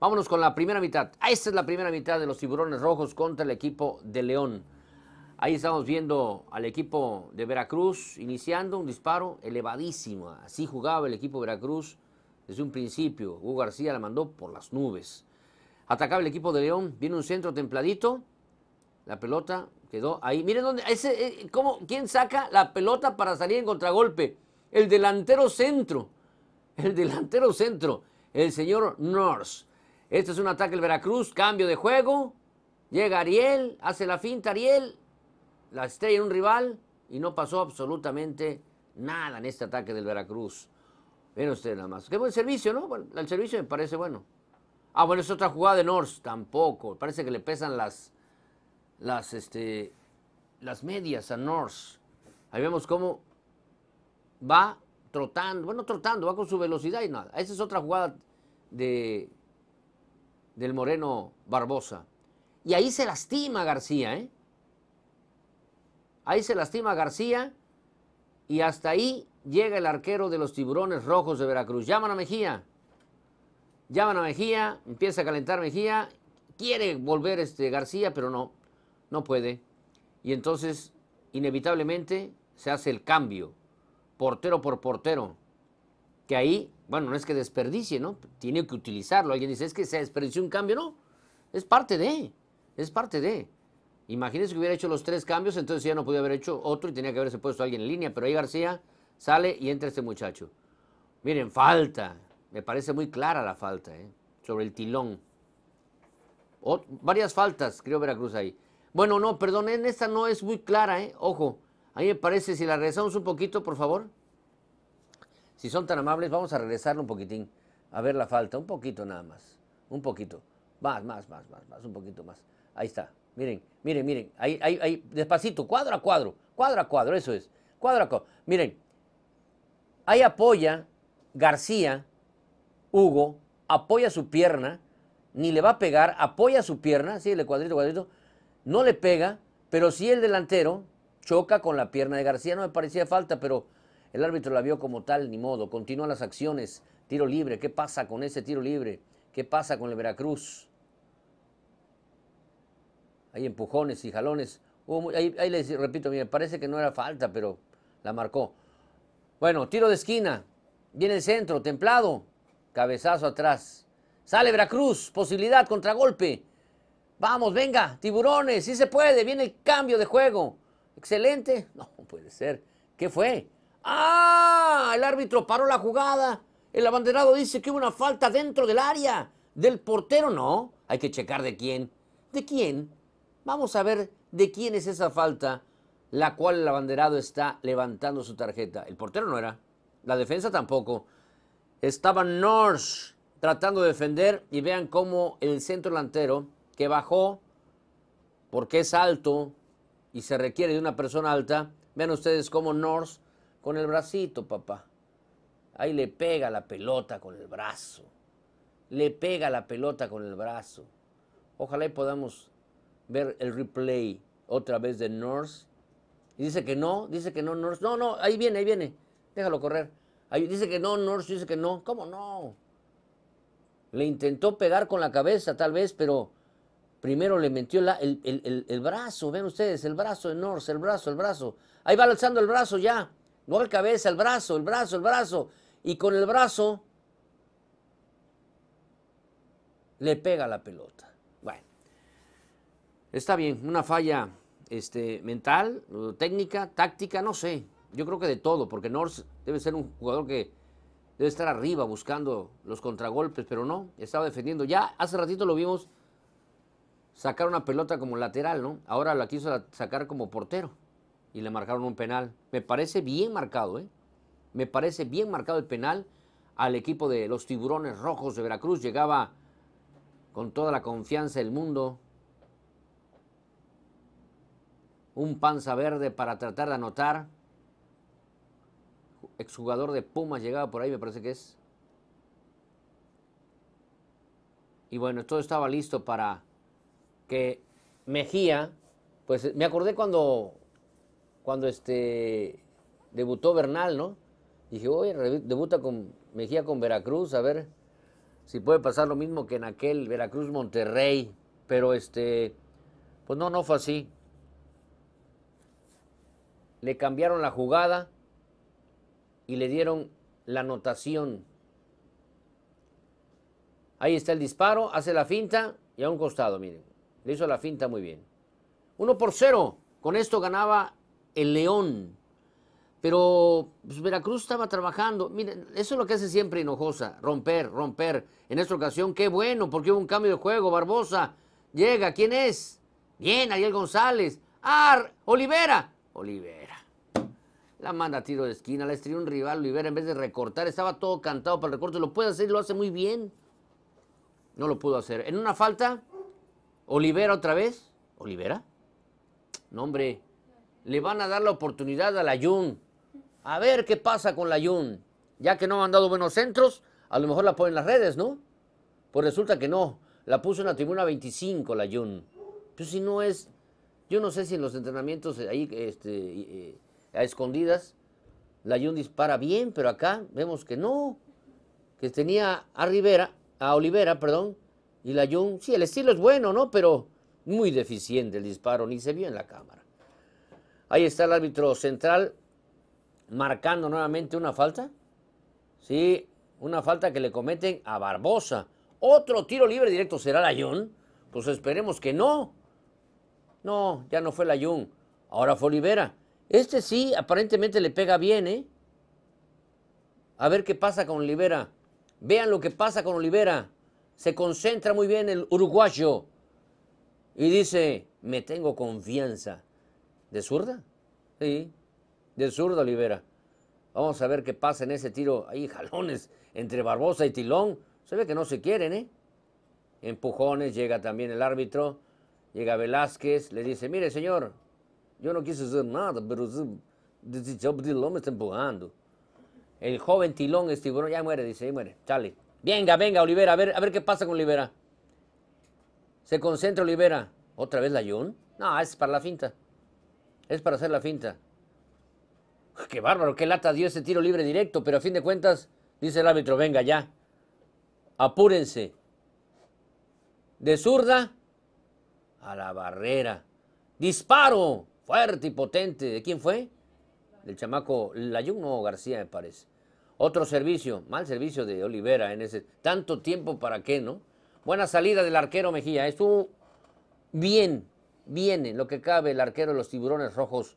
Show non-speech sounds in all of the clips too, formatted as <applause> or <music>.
Vámonos con la primera mitad. Ah, esta es la primera mitad de los tiburones rojos contra el equipo de León. Ahí estamos viendo al equipo de Veracruz iniciando un disparo elevadísimo. Así jugaba el equipo de Veracruz desde un principio. Hugo García la mandó por las nubes. Atacaba el equipo de León. Viene un centro templadito. La pelota quedó ahí. Miren dónde. Eh, ¿cómo, ¿Quién saca la pelota para salir en contragolpe? El delantero centro. El delantero centro. El señor Norse. Este es un ataque del Veracruz, cambio de juego. Llega Ariel, hace la finta Ariel, la estrella en un rival y no pasó absolutamente nada en este ataque del Veracruz. Ven ustedes nada más. Qué buen servicio, ¿no? el servicio me parece bueno. Ah, bueno, es otra jugada de Norse, tampoco. Parece que le pesan las, las, este, las medias a Norse. Ahí vemos cómo va trotando, bueno, trotando, va con su velocidad y nada. Esa es otra jugada de del Moreno Barbosa. Y ahí se lastima García, ¿eh? Ahí se lastima García y hasta ahí llega el arquero de los tiburones rojos de Veracruz. Llaman a Mejía. Llaman a Mejía, empieza a calentar Mejía, quiere volver este García, pero no, no puede. Y entonces, inevitablemente, se hace el cambio, portero por portero, que ahí bueno, no es que desperdicie, ¿no? Tiene que utilizarlo. Alguien dice, es que se desperdició un cambio. No, es parte de, es parte de. Imagínense que hubiera hecho los tres cambios, entonces ya no podía haber hecho otro y tenía que haberse puesto alguien en línea. Pero ahí García sale y entra este muchacho. Miren, falta. Me parece muy clara la falta, ¿eh? Sobre el tilón. varias faltas, creo Veracruz ahí. Bueno, no, perdón, en esta no es muy clara, ¿eh? Ojo, a me parece, si la regresamos un poquito, por favor. Si son tan amables, vamos a regresarlo un poquitín. A ver la falta, un poquito nada más. Un poquito. Más, más, más, más, más, un poquito más. Ahí está. Miren, miren, miren. Ahí, ahí, ahí. Despacito, cuadro a cuadro. Cuadro a cuadro, eso es. Cuadro a cuadro. Miren. Ahí apoya García, Hugo, apoya su pierna, ni le va a pegar, apoya su pierna, sí, le cuadrito, cuadrito, no le pega, pero sí el delantero choca con la pierna de García, no me parecía falta, pero el árbitro la vio como tal, ni modo. Continúan las acciones. Tiro libre. ¿Qué pasa con ese tiro libre? ¿Qué pasa con el Veracruz? Hay empujones y jalones. ahí, les repito, me parece que no era falta, pero la marcó. Bueno, tiro de esquina. Viene el centro, templado. Cabezazo atrás. Sale Veracruz. Posibilidad, contragolpe. Vamos, venga, tiburones, sí se puede. Viene el cambio de juego. Excelente. <laughs> No puede ser. ¿Qué fue? Ah, el árbitro paró la jugada. El abanderado dice que hubo una falta dentro del área. ¿Del portero? No. Hay que checar de quién. ¿De quién? Vamos a ver de quién es esa falta, la cual el abanderado está levantando su tarjeta. El portero no era. La defensa tampoco. Estaba Norse tratando de defender y vean cómo el centro delantero que bajó porque es alto y se requiere de una persona alta, vean ustedes cómo Norse con el bracito, papá. Ahí le pega la pelota con el brazo. Le pega la pelota con el brazo. Ojalá podamos ver el replay otra vez de Norse. Y dice que no, dice que no, Norse. No, no, ahí viene, ahí viene. Déjalo correr. Ahí dice que no, Norse dice que no. ¿Cómo no? Le intentó pegar con la cabeza, tal vez, pero primero le metió el, el, brazo. Ven ustedes, el brazo de Norse, el brazo, el brazo. Ahí va alzando el brazo ya. No la cabeza, el brazo, el brazo, el brazo. Y con el brazo le pega la pelota. Bueno, está bien, una falla este, mental, técnica, táctica, no sé. Yo creo que de todo, porque Norris debe ser un jugador que debe estar arriba buscando los contragolpes, pero no, estaba defendiendo. Ya hace ratito lo vimos sacar una pelota como lateral, ¿no? Ahora la quiso sacar como portero y le marcaron un penal. Me parece bien marcado, ¿eh? Me parece bien marcado el penal al equipo de los tiburones rojos de Veracruz. Llegaba con toda la confianza del mundo. Un panza verde para tratar de anotar. Exjugador de Pumas llegaba por ahí, me parece que es. Y bueno, todo estaba listo para que Mejía, pues me acordé cuando cuando este, debutó Bernal, ¿no? Dije, oye, debuta con Mejía con Veracruz, a ver si puede pasar lo mismo que en aquel Veracruz-Monterrey. Pero este, pues no, no fue así. Le cambiaron la jugada y le dieron la anotación. Ahí está el disparo, hace la finta y a un costado, miren. Le hizo la finta muy bien. Uno por 0. Con esto ganaba el León. Pero pues, Veracruz estaba trabajando. Miren, eso es lo que hace siempre Hinojosa, romper, romper. En esta ocasión, qué bueno, porque hubo un cambio de juego. Barbosa llega, ¿quién es? Bien, Ariel González. ¡Ar! Olivera. Olivera. La manda a tiro de esquina, la estrelló un rival, Olivera en vez de recortar, estaba todo cantado para el recorte. Lo puede hacer y lo hace muy bien. No lo pudo hacer. En una falta, Olivera otra vez. ¿Olivera? No, hombre le van a dar la oportunidad a la Jun. A ver qué pasa con la Ayun, Ya que no han dado buenos centros, a lo mejor la ponen las redes, ¿no? Pues resulta que no. La puso en la tribuna 25 la Jun. Pues si no es. Yo no sé si en los entrenamientos eh, ahí este, eh, a escondidas la AYUN dispara bien, pero acá vemos que no. Que tenía a Rivera, a Olivera, perdón, y la Jun. Sí, el estilo es bueno, ¿no? Pero muy deficiente el disparo, ni se vio en la cámara. Ahí está el árbitro central marcando nuevamente una falta. Sí, una falta que le cometen a Barbosa. Otro tiro libre directo será la Jun? Pues esperemos que no. No, ya no fue la Jun. Ahora fue Olivera. Este sí, aparentemente le pega bien, ¿eh? A ver qué pasa con Olivera. Vean lo que pasa con Olivera. Se concentra muy bien el uruguayo. Y dice, me tengo confianza. ¿De zurda? Sí, de zurda Olivera. Vamos a ver qué pasa en ese tiro. Ahí jalones entre Barbosa y Tilón. Se ve que no se quieren, ¿eh? Empujones, llega también el árbitro. Llega Velázquez, le dice, mire señor, yo no quise hacer nada, pero Tilón me está empujando. El joven Tilón es tiburón, ya muere, dice, ya muere, chale. Venga, venga, Olivera, a ver, a ver qué pasa con Olivera. Se concentra Olivera. ¿Otra vez la Jun? No, es para la finta es para hacer la finta. Qué bárbaro, qué lata dio ese tiro libre directo, pero a fin de cuentas dice el árbitro, venga ya, apúrense. De zurda a la barrera. Disparo fuerte y potente. ¿De quién fue? Del chamaco Layuno García, me parece. Otro servicio, mal servicio de Olivera en ese. Tanto tiempo para qué, ¿no? Buena salida del arquero Mejía. Estuvo bien viene lo que cabe el arquero de los tiburones rojos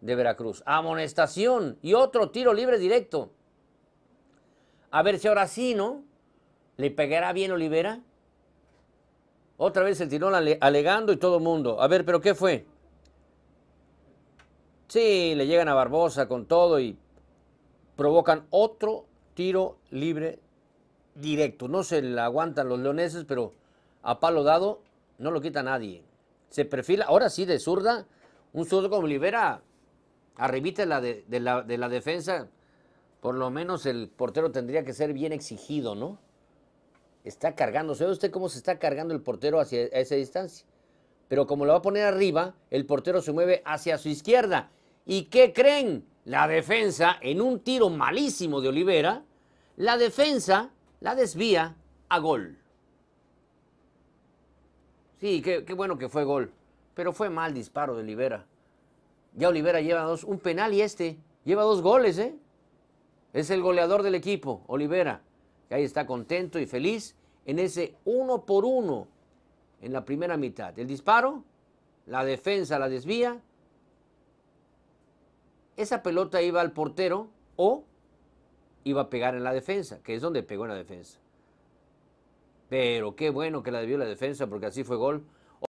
de Veracruz. Amonestación y otro tiro libre directo. A ver si ahora sí, ¿no? ¿Le pegará bien Olivera? Otra vez el tirón alegando y todo el mundo. A ver, ¿pero qué fue? Sí, le llegan a Barbosa con todo y provocan otro tiro libre directo. No se le aguantan los leoneses, pero a palo dado no lo quita nadie. Se perfila, ahora sí, de zurda, un zurdo como Olivera arribita de la, de, la, defensa, por lo menos el portero tendría que ser bien exigido, ¿no? Está cargando, ¿se ve usted cómo se está cargando el portero hacia a esa distancia? Pero como lo va a poner arriba, el portero se mueve hacia su izquierda. ¿Y qué creen? La defensa, en un tiro malísimo de Olivera, la defensa la desvía a gol. Sí, qué, bueno que fue gol. Pero fue mal disparo de Olivera. Ya Olivera lleva dos, un penal y este. Lleva dos goles, ¿eh? Es el goleador del equipo, Olivera. Que ahí está contento y feliz en ese uno por uno en la primera mitad. El disparo, la defensa la desvía. Esa pelota iba al portero o iba a pegar en la defensa, que es donde pegó en la defensa. Pero qué bueno que la debió la defensa porque así fue gol.